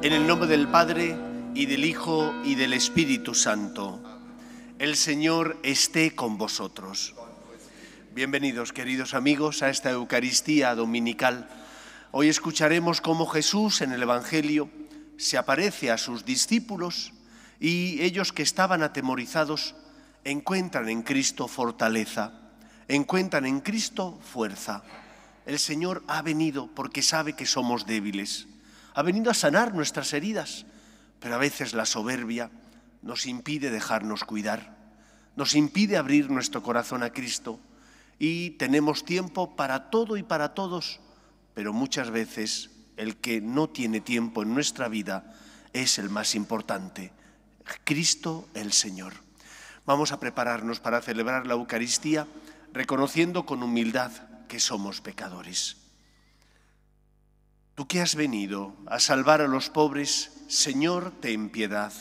En el nombre del Padre y del Hijo y del Espíritu Santo. El Señor esté con vosotros. Bienvenidos, queridos amigos, a esta Eucaristía dominical. Hoy escucharemos cómo Jesús en el Evangelio se aparece a sus discípulos y ellos que estaban atemorizados encuentran en Cristo fortaleza, encuentran en Cristo fuerza. El Señor ha venido porque sabe que somos débiles ha venido a sanar nuestras heridas, pero a veces la soberbia nos impide dejarnos cuidar, nos impide abrir nuestro corazón a Cristo y tenemos tiempo para todo y para todos, pero muchas veces el que no tiene tiempo en nuestra vida es el más importante, Cristo el Señor. Vamos a prepararnos para celebrar la Eucaristía reconociendo con humildad que somos pecadores. Tú que has venido a salvar a los pobres, Señor, ten piedad.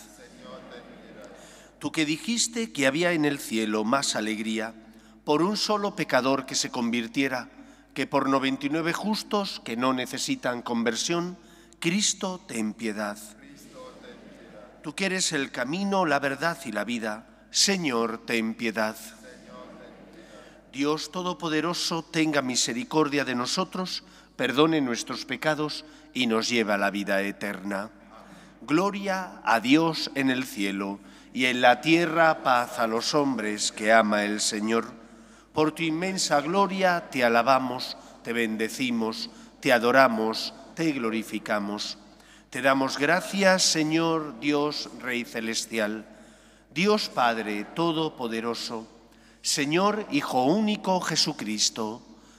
Tú que dijiste que había en el cielo más alegría por un solo pecador que se convirtiera, que por 99 justos que no necesitan conversión, Cristo, ten piedad. Tú que eres el camino, la verdad y la vida, Señor, ten piedad. Dios Todopoderoso, tenga misericordia de nosotros perdone nuestros pecados y nos lleva a la vida eterna. Gloria a Dios en el cielo y en la tierra paz a los hombres que ama el Señor. Por tu inmensa gloria te alabamos, te bendecimos, te adoramos, te glorificamos. Te damos gracias, Señor Dios Rey Celestial, Dios Padre Todopoderoso, Señor Hijo Único Jesucristo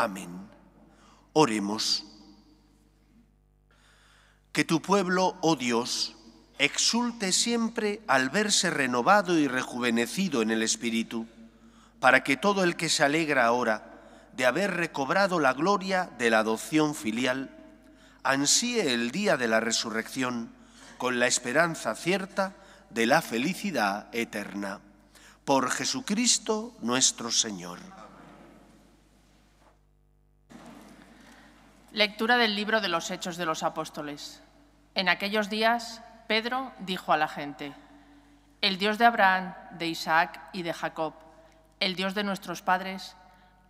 Amén. Oremos. Que tu pueblo, oh Dios, exulte siempre al verse renovado y rejuvenecido en el Espíritu, para que todo el que se alegra ahora de haber recobrado la gloria de la adopción filial, ansíe el día de la resurrección con la esperanza cierta de la felicidad eterna. Por Jesucristo nuestro Señor. Lectura del libro de los Hechos de los Apóstoles. En aquellos días, Pedro dijo a la gente, El Dios de Abraham, de Isaac y de Jacob, el Dios de nuestros padres,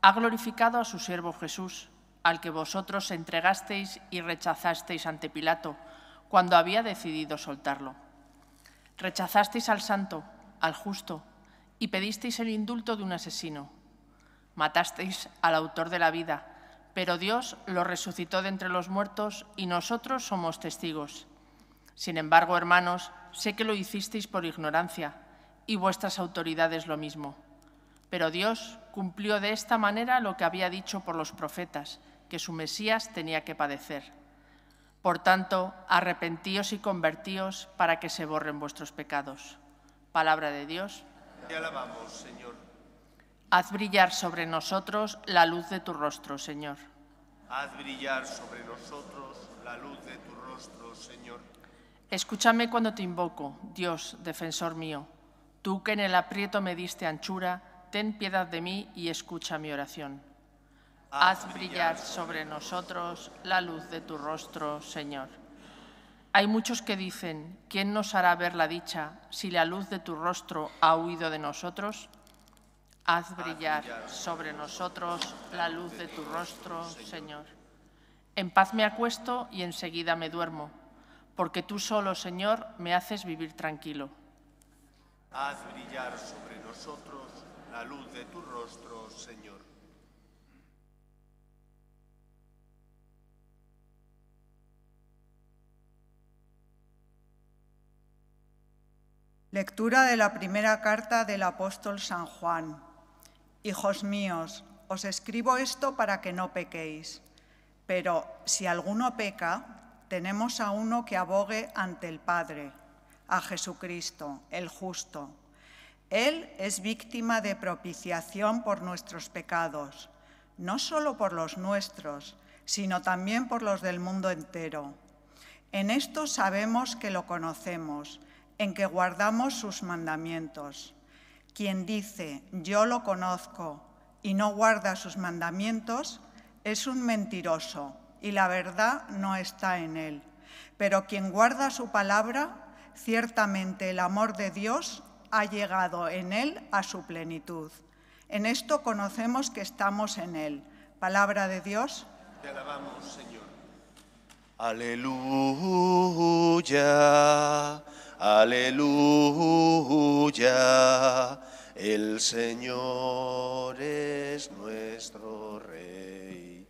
ha glorificado a su siervo Jesús, al que vosotros entregasteis y rechazasteis ante Pilato, cuando había decidido soltarlo. Rechazasteis al santo, al justo, y pedisteis el indulto de un asesino. Matasteis al autor de la vida, pero Dios lo resucitó de entre los muertos y nosotros somos testigos. Sin embargo, hermanos, sé que lo hicisteis por ignorancia y vuestras autoridades lo mismo. Pero Dios cumplió de esta manera lo que había dicho por los profetas, que su Mesías tenía que padecer. Por tanto, arrepentíos y convertíos para que se borren vuestros pecados. Palabra de Dios. Te alabamos, Señor. Haz brillar sobre nosotros la luz de tu rostro, Señor. Haz brillar sobre nosotros la luz de tu rostro, Señor. Escúchame cuando te invoco, Dios, defensor mío. Tú que en el aprieto me diste anchura, ten piedad de mí y escucha mi oración. Haz brillar sobre nosotros la luz de tu rostro, Señor. Hay muchos que dicen, ¿quién nos hará ver la dicha si la luz de tu rostro ha huido de nosotros? Haz brillar sobre nosotros la luz de tu rostro, Señor. En paz me acuesto y enseguida me duermo, porque tú solo, Señor, me haces vivir tranquilo. Haz brillar sobre nosotros la luz de tu rostro, Señor. Lectura de la primera carta del apóstol San Juan. Hijos míos, os escribo esto para que no pequéis, pero si alguno peca, tenemos a uno que abogue ante el Padre, a Jesucristo, el justo. Él es víctima de propiciación por nuestros pecados, no solo por los nuestros, sino también por los del mundo entero. En esto sabemos que lo conocemos, en que guardamos sus mandamientos. Quien dice, yo lo conozco, y no guarda sus mandamientos, es un mentiroso, y la verdad no está en él. Pero quien guarda su palabra, ciertamente el amor de Dios ha llegado en él a su plenitud. En esto conocemos que estamos en él. Palabra de Dios. Te alabamos, Señor. Aleluya. Aleluya, el Señor es nuestro Rey.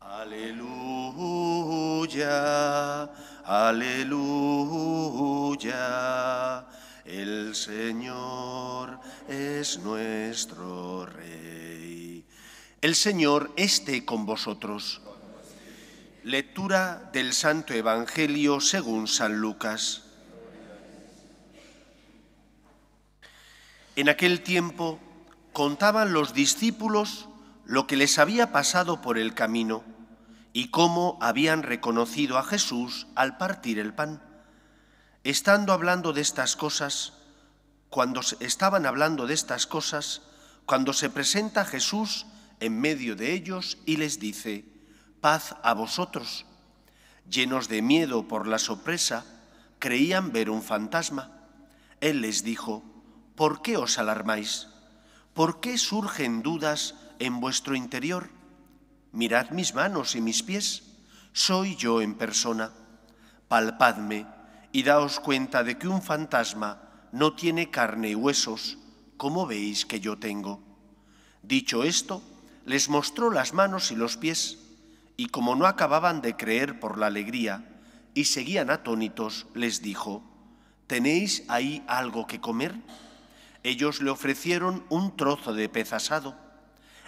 Aleluya, aleluya, el Señor es nuestro Rey. El Señor esté con vosotros. Lectura del Santo Evangelio según San Lucas. En aquel tiempo contaban los discípulos lo que les había pasado por el camino y cómo habían reconocido a Jesús al partir el pan. Estando hablando de estas cosas, cuando estaban hablando de estas cosas, cuando se presenta Jesús en medio de ellos y les dice, paz a vosotros. Llenos de miedo por la sorpresa, creían ver un fantasma. Él les dijo, ¿Por qué os alarmáis? ¿Por qué surgen dudas en vuestro interior? Mirad mis manos y mis pies, soy yo en persona. Palpadme y daos cuenta de que un fantasma no tiene carne y huesos, como veis que yo tengo. Dicho esto, les mostró las manos y los pies, y como no acababan de creer por la alegría y seguían atónitos, les dijo, ¿tenéis ahí algo que comer? Ellos le ofrecieron un trozo de pez asado.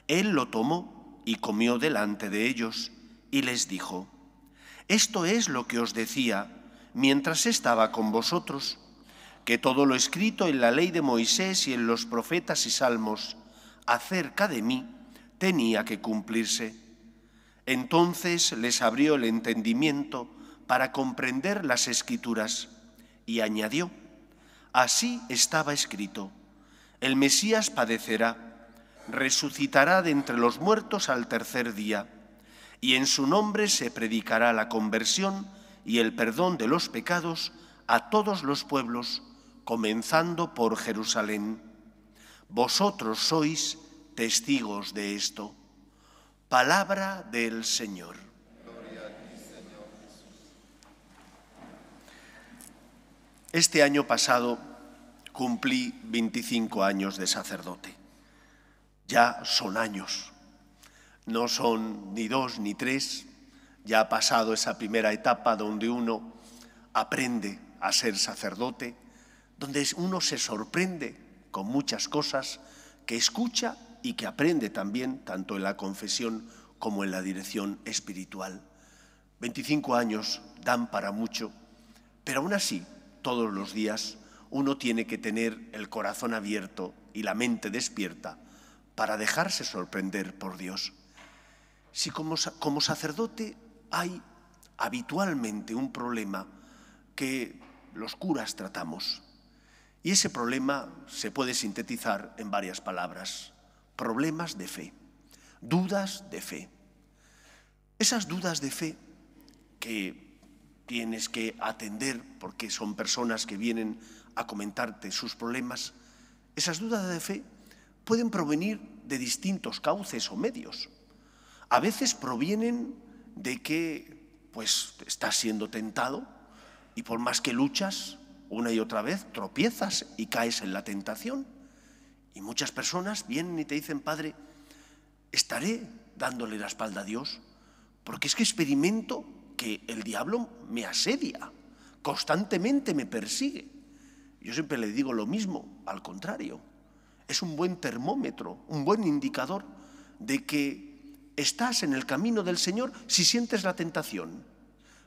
Él lo tomó y comió delante de ellos y les dijo, Esto es lo que os decía mientras estaba con vosotros, que todo lo escrito en la ley de Moisés y en los profetas y salmos acerca de mí tenía que cumplirse. Entonces les abrió el entendimiento para comprender las escrituras y añadió, Así estaba escrito el Mesías padecerá, resucitará de entre los muertos al tercer día, y en su nombre se predicará la conversión y el perdón de los pecados a todos los pueblos, comenzando por Jerusalén. Vosotros sois testigos de esto. Palabra del Señor. Este año pasado cumplí 25 años de sacerdote. Ya son años, no son ni dos ni tres, ya ha pasado esa primera etapa donde uno aprende a ser sacerdote, donde uno se sorprende con muchas cosas que escucha y que aprende también, tanto en la confesión como en la dirección espiritual. 25 años dan para mucho, pero aún así, todos los días, uno tiene que tener el corazón abierto y la mente despierta para dejarse sorprender por Dios. Si como, como sacerdote hay habitualmente un problema que los curas tratamos, y ese problema se puede sintetizar en varias palabras. Problemas de fe, dudas de fe. Esas dudas de fe que tienes que atender porque son personas que vienen a comentarte sus problemas, esas dudas de fe pueden provenir de distintos cauces o medios. A veces provienen de que pues estás siendo tentado y por más que luchas una y otra vez tropiezas y caes en la tentación. Y muchas personas vienen y te dicen, "Padre, estaré dándole la espalda a Dios, porque es que experimento que el diablo me asedia, constantemente me persigue." Yo siempre le digo lo mismo, al contrario. Es un buen termómetro, un buen indicador de que estás en el camino del Señor si sientes la tentación.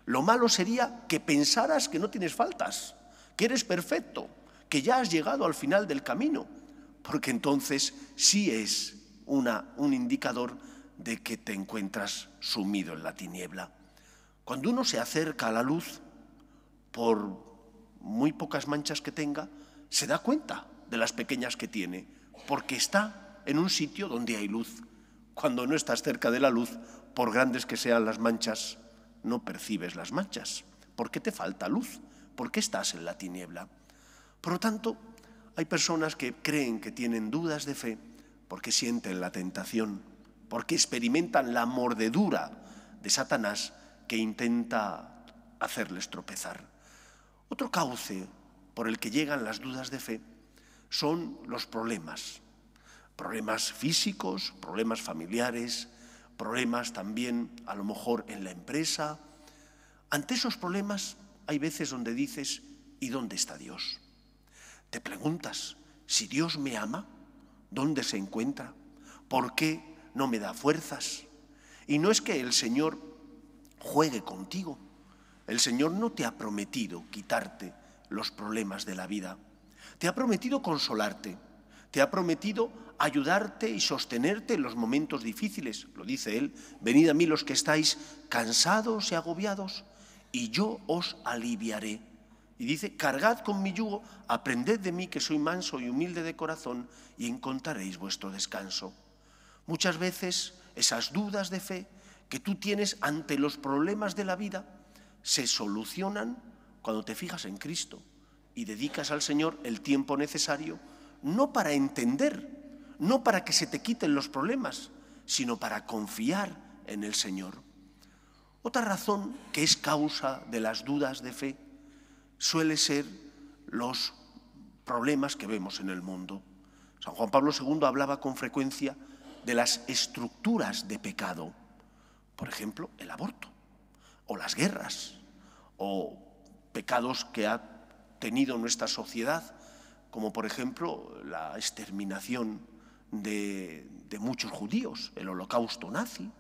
Lo malo sería que pensaras que no tienes faltas, que eres perfecto, que ya has llegado al final del camino, porque entonces sí es una, un indicador de que te encuentras sumido en la tiniebla. Cuando uno se acerca a la luz por muy pocas manchas que tenga, se da cuenta de las pequeñas que tiene, porque está en un sitio donde hay luz. Cuando no estás cerca de la luz, por grandes que sean las manchas, no percibes las manchas, porque te falta luz, porque estás en la tiniebla. Por lo tanto, hay personas que creen que tienen dudas de fe porque sienten la tentación, porque experimentan la mordedura de Satanás que intenta hacerles tropezar. Otro cauce por el que llegan las dudas de fe son los problemas. Problemas físicos, problemas familiares, problemas también a lo mejor en la empresa. Ante esos problemas hay veces donde dices, ¿y dónde está Dios? Te preguntas, si Dios me ama, ¿dónde se encuentra? ¿Por qué no me da fuerzas? Y no es que el Señor juegue contigo, el Señor no te ha prometido quitarte los problemas de la vida. Te ha prometido consolarte. Te ha prometido ayudarte y sostenerte en los momentos difíciles. Lo dice Él. Venid a mí los que estáis cansados y agobiados, y yo os aliviaré. Y dice, cargad con mi yugo, aprended de mí que soy manso y humilde de corazón, y encontraréis vuestro descanso. Muchas veces esas dudas de fe que tú tienes ante los problemas de la vida, se solucionan cuando te fijas en Cristo y dedicas al Señor el tiempo necesario, no para entender, no para que se te quiten los problemas, sino para confiar en el Señor. Otra razón que es causa de las dudas de fe suele ser los problemas que vemos en el mundo. San Juan Pablo II hablaba con frecuencia de las estructuras de pecado, por ejemplo, el aborto o las guerras, o pecados que ha tenido nuestra sociedad, como por ejemplo la exterminación de, muchos judíos, el holocausto nazi,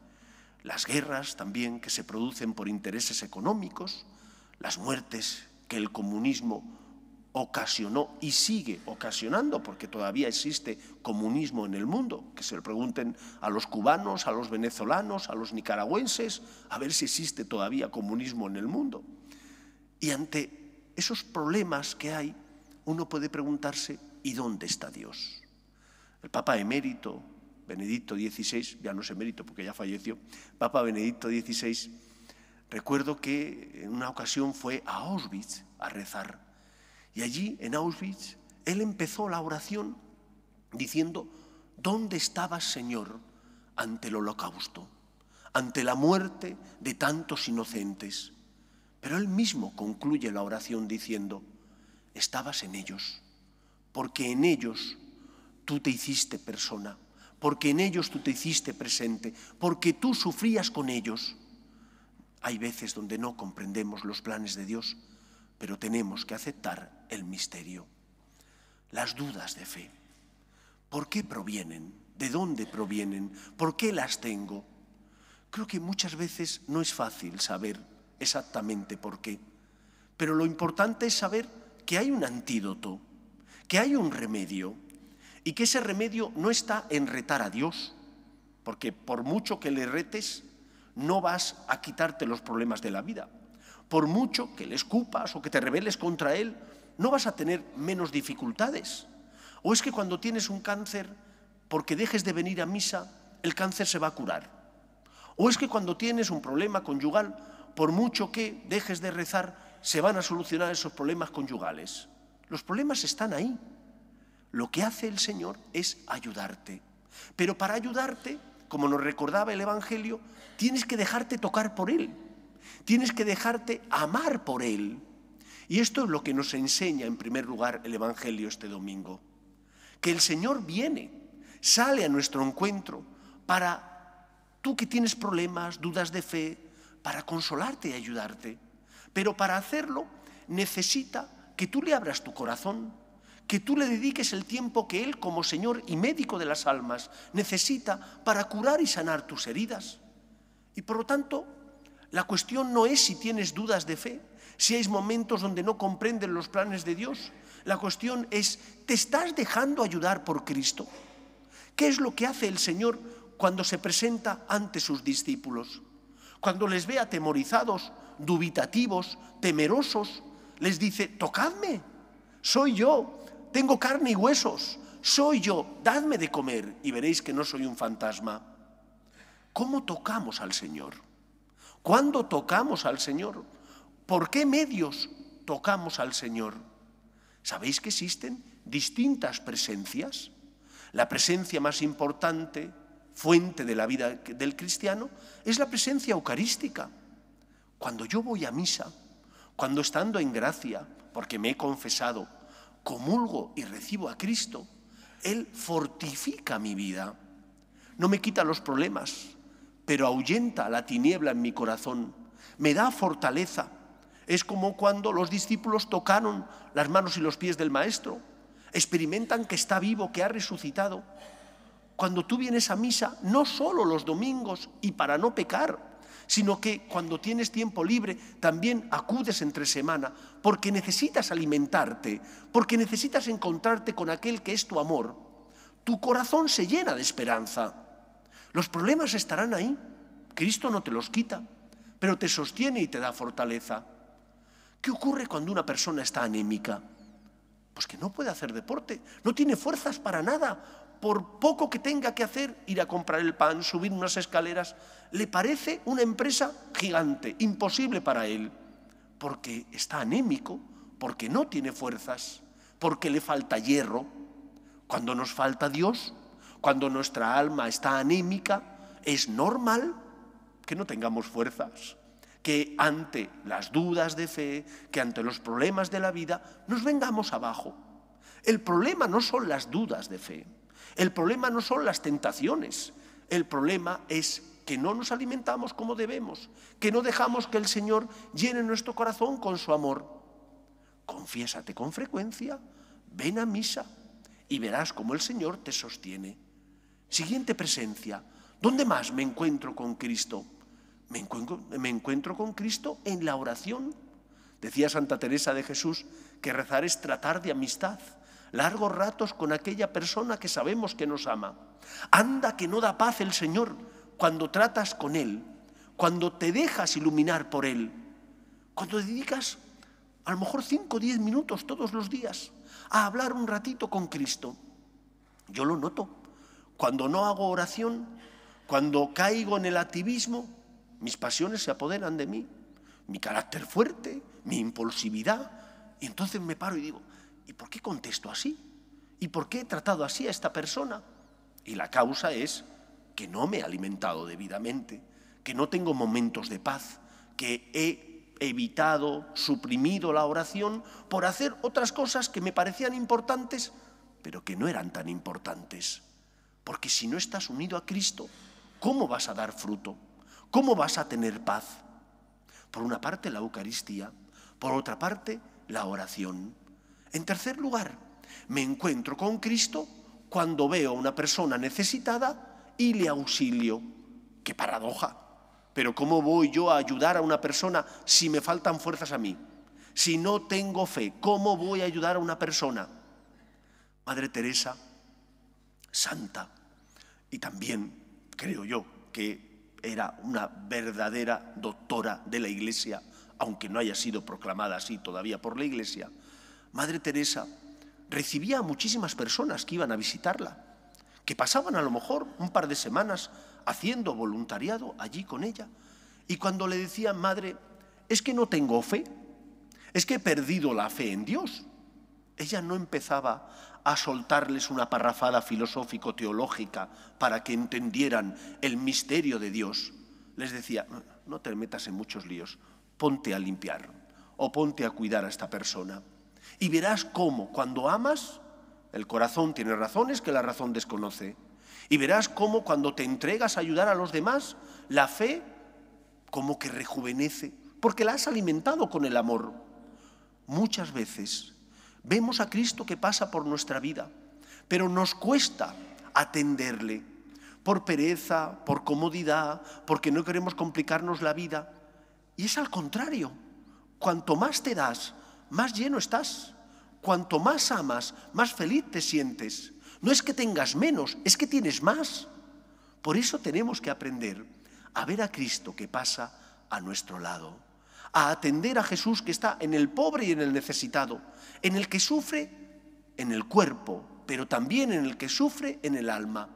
las guerras también que se producen por intereses económicos, las muertes que el comunismo ocasionó y sigue ocasionando, porque todavía existe comunismo en el mundo, que se le pregunten a los cubanos, a los venezolanos, a los nicaragüenses, a ver si existe todavía comunismo en el mundo. Y ante esos problemas que hay, uno puede preguntarse, ¿y dónde está Dios? El Papa emérito, Benedicto XVI, ya no es emérito porque ya falleció, Papa Benedicto XVI, recuerdo que en una ocasión fue a Auschwitz a rezar y allí, en Auschwitz, él empezó la oración diciendo, ¿dónde estabas, Señor, ante el holocausto, ante la muerte de tantos inocentes? Pero él mismo concluye la oración diciendo, estabas en ellos, porque en ellos tú te hiciste persona, porque en ellos tú te hiciste presente, porque tú sufrías con ellos. Hay veces donde no comprendemos los planes de Dios, pero tenemos que aceptar el misterio. Las dudas de fe. ¿Por qué provienen? ¿De dónde provienen? ¿Por qué las tengo? Creo que muchas veces no es fácil saber exactamente por qué, pero lo importante es saber que hay un antídoto, que hay un remedio y que ese remedio no está en retar a Dios, porque por mucho que le retes, no vas a quitarte los problemas de la vida, por mucho que le escupas o que te rebeles contra él, no vas a tener menos dificultades. O es que cuando tienes un cáncer, porque dejes de venir a misa, el cáncer se va a curar. O es que cuando tienes un problema conyugal, por mucho que dejes de rezar, se van a solucionar esos problemas conyugales. Los problemas están ahí. Lo que hace el Señor es ayudarte. Pero para ayudarte, como nos recordaba el Evangelio, tienes que dejarte tocar por Él. Tienes que dejarte amar por Él. Y esto es lo que nos enseña en primer lugar el Evangelio este domingo. Que el Señor viene, sale a nuestro encuentro para tú que tienes problemas, dudas de fe, para consolarte y ayudarte. Pero para hacerlo necesita que tú le abras tu corazón, que tú le dediques el tiempo que Él como Señor y médico de las almas necesita para curar y sanar tus heridas. Y por lo tanto, la cuestión no es si tienes dudas de fe, si hay momentos donde no comprenden los planes de Dios. La cuestión es, ¿te estás dejando ayudar por Cristo? ¿Qué es lo que hace el Señor cuando se presenta ante sus discípulos? Cuando les ve atemorizados, dubitativos, temerosos, les dice, tocadme, soy yo, tengo carne y huesos, soy yo, dadme de comer y veréis que no soy un fantasma. ¿Cómo tocamos al Señor? ¿Cuándo tocamos al Señor? ¿Por qué medios tocamos al Señor? ¿Sabéis que existen distintas presencias? La presencia más importante, fuente de la vida del cristiano, es la presencia eucarística. Cuando yo voy a misa, cuando estando en gracia, porque me he confesado, comulgo y recibo a Cristo, Él fortifica mi vida. No me quita los problemas, pero ahuyenta la tiniebla en mi corazón, me da fortaleza. Es como cuando los discípulos tocaron las manos y los pies del Maestro, experimentan que está vivo, que ha resucitado. Cuando tú vienes a misa, no solo los domingos y para no pecar, sino que cuando tienes tiempo libre también acudes entre semana, porque necesitas alimentarte, porque necesitas encontrarte con aquel que es tu amor. Tu corazón se llena de esperanza. Los problemas estarán ahí. Cristo no te los quita, pero te sostiene y te da fortaleza. ¿Qué ocurre cuando una persona está anémica? Pues que no puede hacer deporte, no tiene fuerzas para nada. Por poco que tenga que hacer, ir a comprar el pan, subir unas escaleras, le parece una empresa gigante, imposible para él, porque está anémico, porque no tiene fuerzas, porque le falta hierro. Cuando nos falta Dios, cuando nuestra alma está anímica, es normal que no tengamos fuerzas, que ante las dudas de fe, que ante los problemas de la vida, nos vengamos abajo. El problema no son las dudas de fe, el problema no son las tentaciones, el problema es que no nos alimentamos como debemos, que no dejamos que el Señor llene nuestro corazón con su amor. Confiésate con frecuencia, ven a misa y verás cómo el Señor te sostiene. Siguiente presencia. ¿Dónde más me encuentro con Cristo? Me encuentro, con Cristo en la oración. Decía Santa Teresa de Jesús que rezar es tratar de amistad, largos ratos con aquella persona que sabemos que nos ama. Anda que no da paz el Señor cuando tratas con Él, cuando te dejas iluminar por Él, cuando dedicas a lo mejor cinco o 10 minutos todos los días a hablar un ratito con Cristo. Yo lo noto. Cuando no hago oración, cuando caigo en el activismo, mis pasiones se apoderan de mí, mi carácter fuerte, mi impulsividad. Y entonces me paro y digo, ¿y por qué contesto así? ¿Y por qué he tratado así a esta persona? Y la causa es que no me he alimentado debidamente, que no tengo momentos de paz, que he evitado, suprimido la oración por hacer otras cosas que me parecían importantes, pero que no eran tan importantes. Porque si no estás unido a Cristo, ¿cómo vas a dar fruto? ¿Cómo vas a tener paz? Por una parte la Eucaristía, por otra parte la oración. En tercer lugar, me encuentro con Cristo cuando veo a una persona necesitada y le auxilio. ¡Qué paradoja! Pero ¿cómo voy yo a ayudar a una persona si me faltan fuerzas a mí? Si no tengo fe, ¿cómo voy a ayudar a una persona? Madre Teresa santa y también, creo yo, que era una verdadera doctora de la Iglesia, aunque no haya sido proclamada así todavía por la Iglesia. Madre Teresa recibía a muchísimas personas que iban a visitarla, que pasaban a lo mejor un par de semanas haciendo voluntariado allí con ella. Y cuando le decían, madre, es que no tengo fe, es que he perdido la fe en Dios, ella no empezaba a soltarles una parrafada filosófico-teológica para que entendieran el misterio de Dios. Les decía, no te metas en muchos líos, ponte a limpiar o ponte a cuidar a esta persona. Y verás cómo cuando amas, el corazón tiene razones que la razón desconoce. Y verás cómo cuando te entregas a ayudar a los demás, la fe como que rejuvenece, porque la has alimentado con el amor. Muchas veces Vemos a Cristo que pasa por nuestra vida, pero nos cuesta atenderle por pereza, por comodidad, porque no queremos complicarnos la vida. Y es al contrario, cuanto más te das, más lleno estás. Cuanto más amas, más feliz te sientes. No es que tengas menos, es que tienes más. Por eso tenemos que aprender a ver a Cristo que pasa a nuestro lado a atender a Jesús que está en el pobre y en el necesitado, en el que sufre en el cuerpo, pero también en el que sufre en el alma.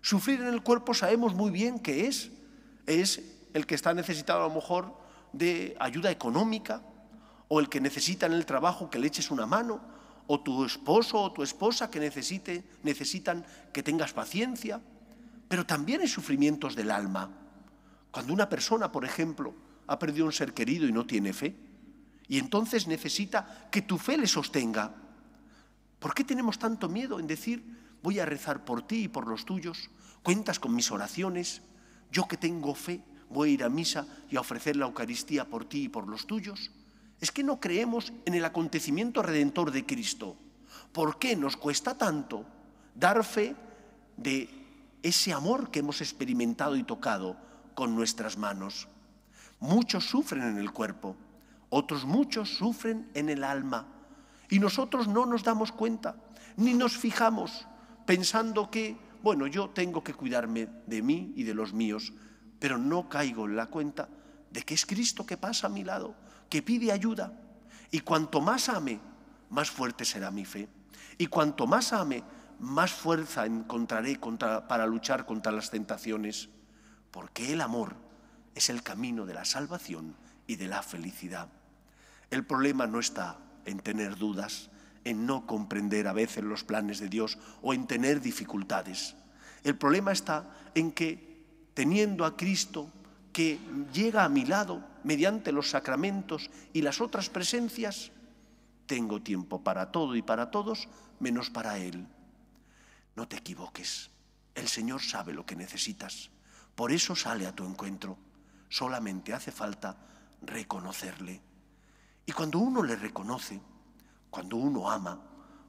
Sufrir en el cuerpo sabemos muy bien qué es. Es el que está necesitado a lo mejor de ayuda económica, o el que necesita en el trabajo que le eches una mano, o tu esposo o tu esposa que necesite, necesitan que tengas paciencia, pero también hay sufrimientos del alma. Cuando una persona, por ejemplo, ha perdido un ser querido y no tiene fe. Y entonces necesita que tu fe le sostenga. ¿Por qué tenemos tanto miedo en decir, voy a rezar por ti y por los tuyos? ¿Cuentas con mis oraciones? Yo que tengo fe, voy a ir a misa y a ofrecer la Eucaristía por ti y por los tuyos. Es que no creemos en el acontecimiento redentor de Cristo. ¿Por qué nos cuesta tanto dar fe de ese amor que hemos experimentado y tocado con nuestras manos? Muchos sufren en el cuerpo, otros muchos sufren en el alma. Y nosotros no nos damos cuenta, ni nos fijamos, pensando que, bueno, yo tengo que cuidarme de mí y de los míos, pero no caigo en la cuenta de que es Cristo que pasa a mi lado, que pide ayuda. Y cuanto más ame, más fuerte será mi fe. Y cuanto más ame, más fuerza encontraré contra, para luchar contra las tentaciones, porque el amor es el camino de la salvación y de la felicidad. El problema no está en tener dudas, en no comprender a veces los planes de Dios o en tener dificultades. El problema está en que teniendo a Cristo que llega a mi lado mediante los sacramentos y las otras presencias, tengo tiempo para todo y para todos, menos para Él. No te equivoques, el Señor sabe lo que necesitas, por eso sale a tu encuentro. Solamente hace falta reconocerle. Y cuando uno le reconoce, cuando uno ama,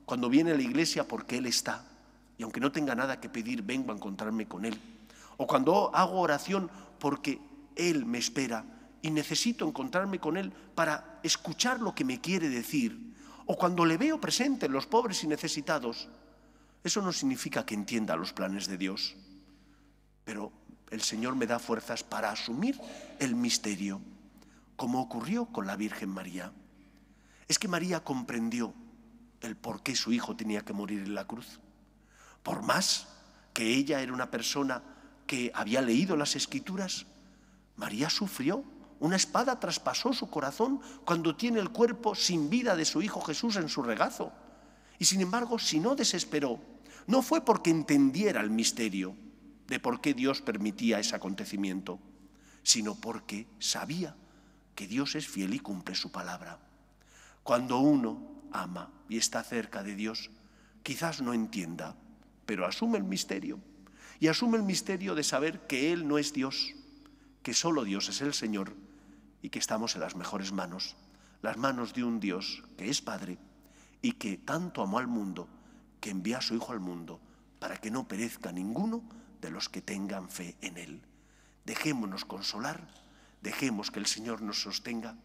cuando viene a la iglesia porque Él está, y aunque no tenga nada que pedir, vengo a encontrarme con Él, o cuando hago oración porque Él me espera y necesito encontrarme con Él para escuchar lo que me quiere decir, o cuando le veo presente en los pobres y necesitados, eso no significa que entienda los planes de Dios, pero el Señor me da fuerzas para asumir el misterio, como ocurrió con la Virgen María. Es que María comprendió el por qué su hijo tenía que morir en la cruz. Por más que ella era una persona que había leído las escrituras, María sufrió. Una espada traspasó su corazón cuando tiene el cuerpo sin vida de su hijo Jesús en su regazo. Y sin embargo, si no desesperó, no fue porque entendiera el misterio, de por qué Dios permitía ese acontecimiento, sino porque sabía que Dios es fiel y cumple su palabra. Cuando uno ama y está cerca de Dios, quizás no entienda, pero asume el misterio. Y asume el misterio de saber que Él no es Dios, que solo Dios es el Señor y que estamos en las mejores manos, las manos de un Dios que es Padre y que tanto amó al mundo que envía a su Hijo al mundo para que no perezca ninguno, de los que tengan fe en Él. Dejémonos consolar, dejemos que el Señor nos sostenga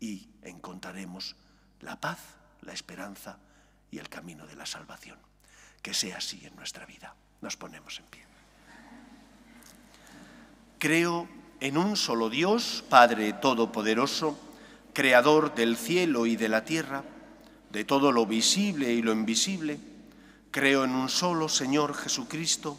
y encontraremos la paz, la esperanza y el camino de la salvación. Que sea así en nuestra vida. Nos ponemos en pie. Creo en un solo Dios, Padre Todopoderoso, Creador del cielo y de la tierra, de todo lo visible y lo invisible. Creo en un solo Señor Jesucristo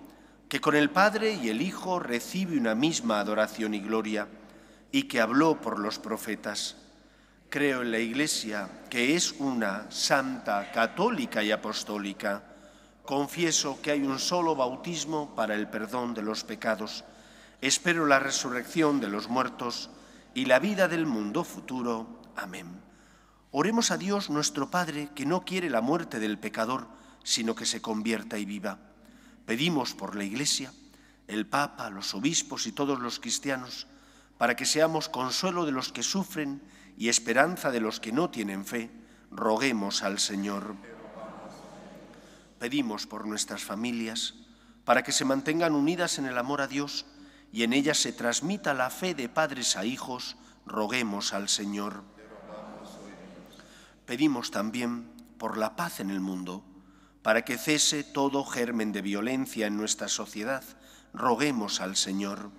que con el Padre y el Hijo recibe una misma adoración y gloria, y que habló por los profetas. Creo en la Iglesia, que es una santa, católica y apostólica. Confieso que hay un solo bautismo para el perdón de los pecados. Espero la resurrección de los muertos y la vida del mundo futuro. Amén. Oremos a Dios nuestro Padre, que no quiere la muerte del pecador, sino que se convierta y viva. Pedimos por la Iglesia, el Papa, los obispos y todos los cristianos, para que seamos consuelo de los que sufren y esperanza de los que no tienen fe, roguemos al Señor. Pedimos por nuestras familias, para que se mantengan unidas en el amor a Dios y en ellas se transmita la fe de padres a hijos, roguemos al Señor. Pedimos también por la paz en el mundo, para que cese todo germen de violencia en nuestra sociedad, roguemos al Señor.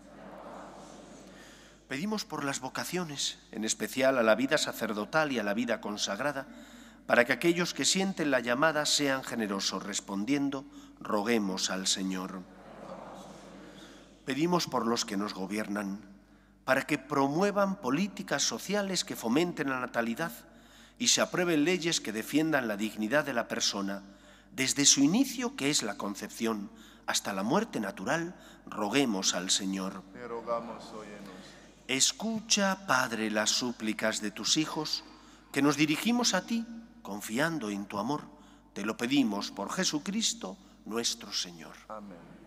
Pedimos por las vocaciones, en especial a la vida sacerdotal y a la vida consagrada, para que aquellos que sienten la llamada sean generosos respondiendo, roguemos al Señor. Pedimos por los que nos gobiernan, para que promuevan políticas sociales que fomenten la natalidad y se aprueben leyes que defiendan la dignidad de la persona desde su inicio, que es la concepción, hasta la muerte natural, roguemos al Señor. Escucha, Padre, las súplicas de tus hijos, que nos dirigimos a ti, confiando en tu amor. Te lo pedimos por Jesucristo, nuestro Señor. Amén.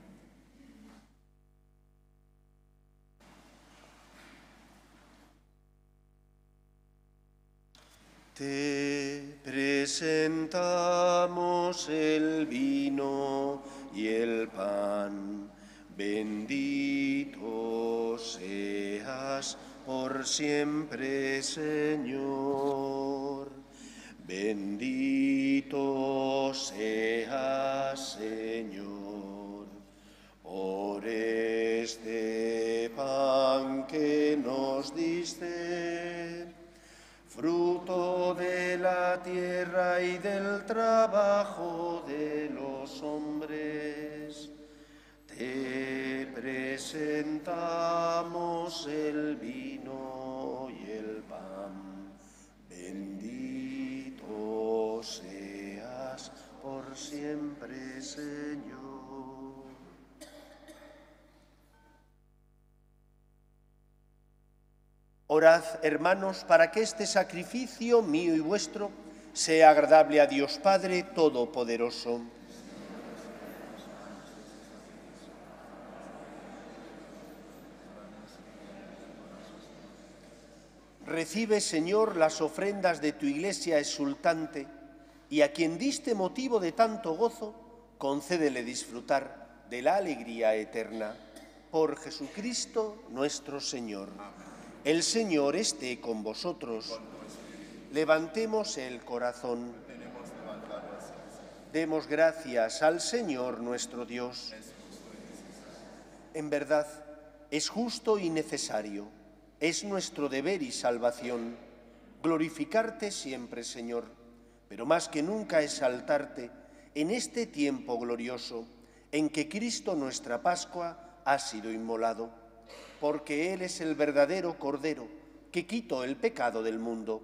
Te presentamos el vino y el pan, bendito seas por siempre, Señor. Bendito seas, Señor, por este pan que nos diste fruto de la tierra y del trabajo de los hombres. Te presentamos el vino y el pan. Bendito seas por siempre, Señor. Orad, hermanos, para que este sacrificio mío y vuestro sea agradable a Dios Padre Todopoderoso. Recibe, Señor, las ofrendas de tu iglesia exultante, y a quien diste motivo de tanto gozo, concédele disfrutar de la alegría eterna. Por Jesucristo nuestro Señor. Amén. El Señor esté con vosotros. Levantemos el corazón. Demos gracias al Señor nuestro Dios. En verdad, es justo y necesario, es nuestro deber y salvación glorificarte siempre, Señor, pero más que nunca exaltarte en este tiempo glorioso en que Cristo nuestra Pascua ha sido inmolado porque Él es el verdadero Cordero, que quitó el pecado del mundo.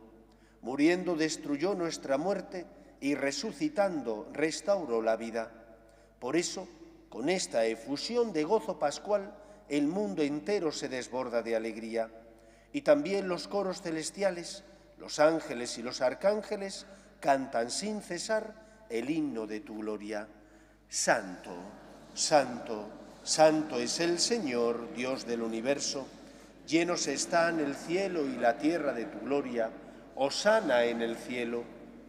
Muriendo destruyó nuestra muerte y resucitando restauró la vida. Por eso, con esta efusión de gozo pascual, el mundo entero se desborda de alegría. Y también los coros celestiales, los ángeles y los arcángeles cantan sin cesar el himno de tu gloria. Santo, santo, Santo es el Señor, Dios del universo, llenos están el cielo y la tierra de tu gloria, Osana en el cielo,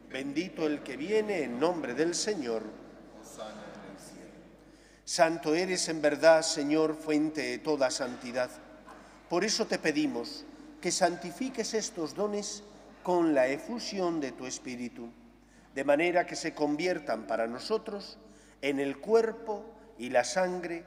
bendito el que viene en nombre del Señor. en el cielo. Santo eres en verdad, Señor, fuente de toda santidad. Por eso te pedimos que santifiques estos dones con la efusión de tu Espíritu, de manera que se conviertan para nosotros en el cuerpo y la sangre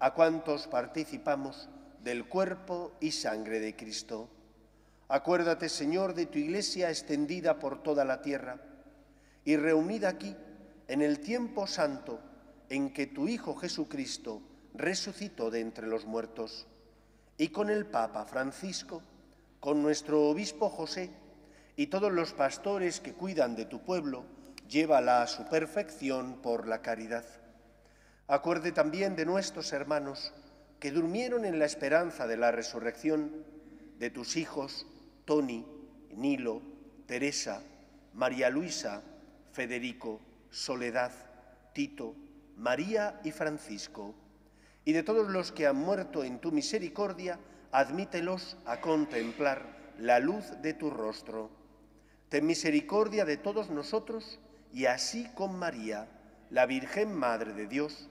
a cuantos participamos del cuerpo y sangre de Cristo. Acuérdate, Señor, de tu iglesia extendida por toda la tierra y reunida aquí en el tiempo santo en que tu Hijo Jesucristo resucitó de entre los muertos, y con el Papa Francisco, con nuestro obispo José y todos los pastores que cuidan de tu pueblo, llévala a su perfección por la caridad. Acuerde también de nuestros hermanos que durmieron en la esperanza de la resurrección, de tus hijos, Tony, Nilo, Teresa, María Luisa, Federico, Soledad, Tito, María y Francisco. Y de todos los que han muerto en tu misericordia, admítelos a contemplar la luz de tu rostro. Ten misericordia de todos nosotros y así con María, la Virgen Madre de Dios,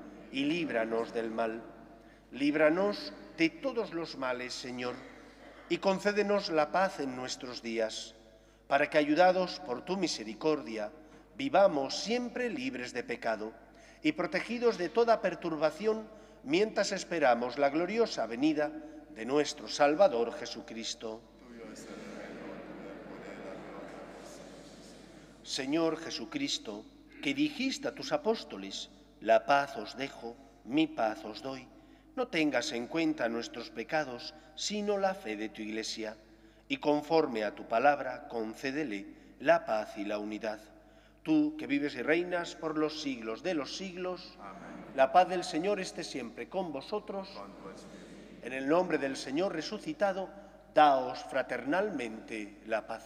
y líbranos del mal. Líbranos de todos los males, Señor, y concédenos la paz en nuestros días, para que, ayudados por tu misericordia, vivamos siempre libres de pecado y protegidos de toda perturbación mientras esperamos la gloriosa venida de nuestro Salvador Jesucristo. Señor Jesucristo, que dijiste a tus apóstoles, la paz os dejo, mi paz os doy. No tengas en cuenta nuestros pecados, sino la fe de tu Iglesia. Y conforme a tu palabra, concédele la paz y la unidad. Tú que vives y reinas por los siglos de los siglos, la paz del Señor esté siempre con vosotros. en el nombre del Señor resucitado, daos fraternalmente la paz.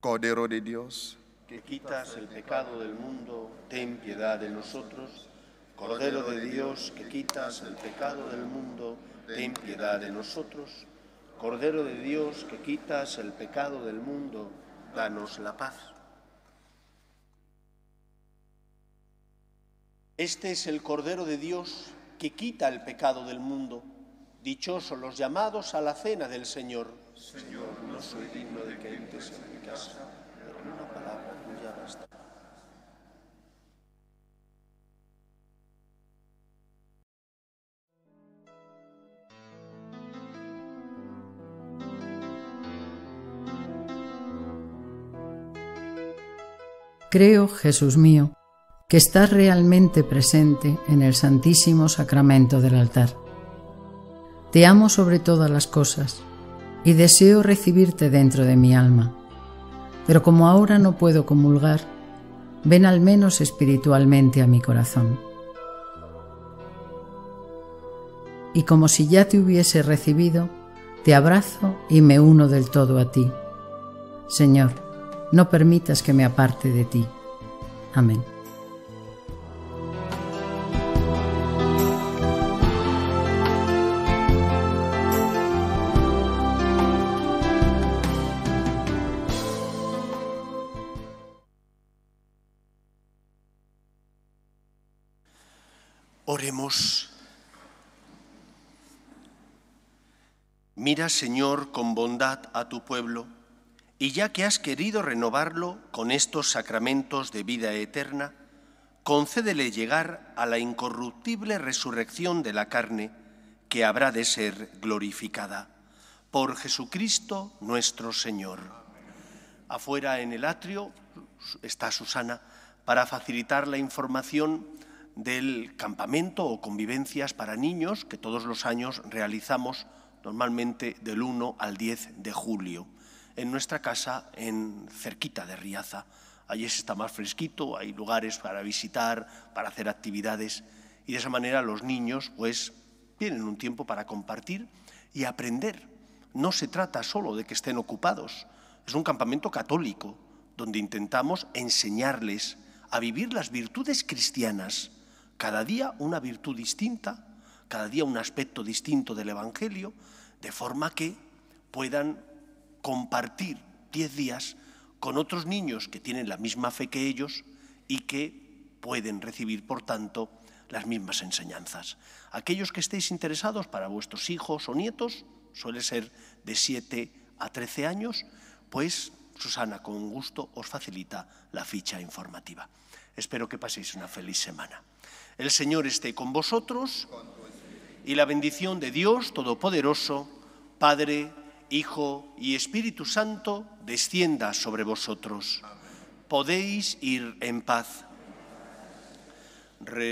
Cordero de Dios, que quitas el pecado del mundo, ten piedad de nosotros. Cordero de Dios, que quitas el pecado del mundo, ten piedad de nosotros. Cordero de Dios, que quitas el pecado del mundo, danos la paz. Este es el Cordero de Dios que quita el pecado del mundo. Dichosos los llamados a la cena del Señor. Señor, no soy digno de que entres en mi casa, pero una palabra tuya basta. Creo, Jesús mío, que estás realmente presente en el Santísimo Sacramento del altar. Te amo sobre todas las cosas y deseo recibirte dentro de mi alma. Pero como ahora no puedo comulgar, ven al menos espiritualmente a mi corazón. Y como si ya te hubiese recibido, te abrazo y me uno del todo a ti. Señor, no permitas que me aparte de ti. Amén. Señor, con bondad a tu pueblo, y ya que has querido renovarlo con estos sacramentos de vida eterna, concédele llegar a la incorruptible resurrección de la carne, que habrá de ser glorificada. Por Jesucristo nuestro Señor. Afuera en el atrio está Susana para facilitar la información del campamento o convivencias para niños que todos los años realizamos normalmente del 1 al 10 de julio, en nuestra casa en cerquita de Riaza. Allí está más fresquito, hay lugares para visitar, para hacer actividades y de esa manera los niños pues tienen un tiempo para compartir y aprender. No se trata solo de que estén ocupados, es un campamento católico donde intentamos enseñarles a vivir las virtudes cristianas, cada día una virtud distinta, cada día un aspecto distinto del Evangelio, de forma que puedan compartir 10 días con otros niños que tienen la misma fe que ellos y que pueden recibir, por tanto, las mismas enseñanzas. Aquellos que estéis interesados para vuestros hijos o nietos, suele ser de 7 a 13 años, pues Susana con gusto os facilita la ficha informativa. Espero que paséis una feliz semana. El Señor esté con vosotros y la bendición de Dios Todopoderoso, Padre, Hijo y Espíritu Santo, descienda sobre vosotros. Podéis ir en paz. Regina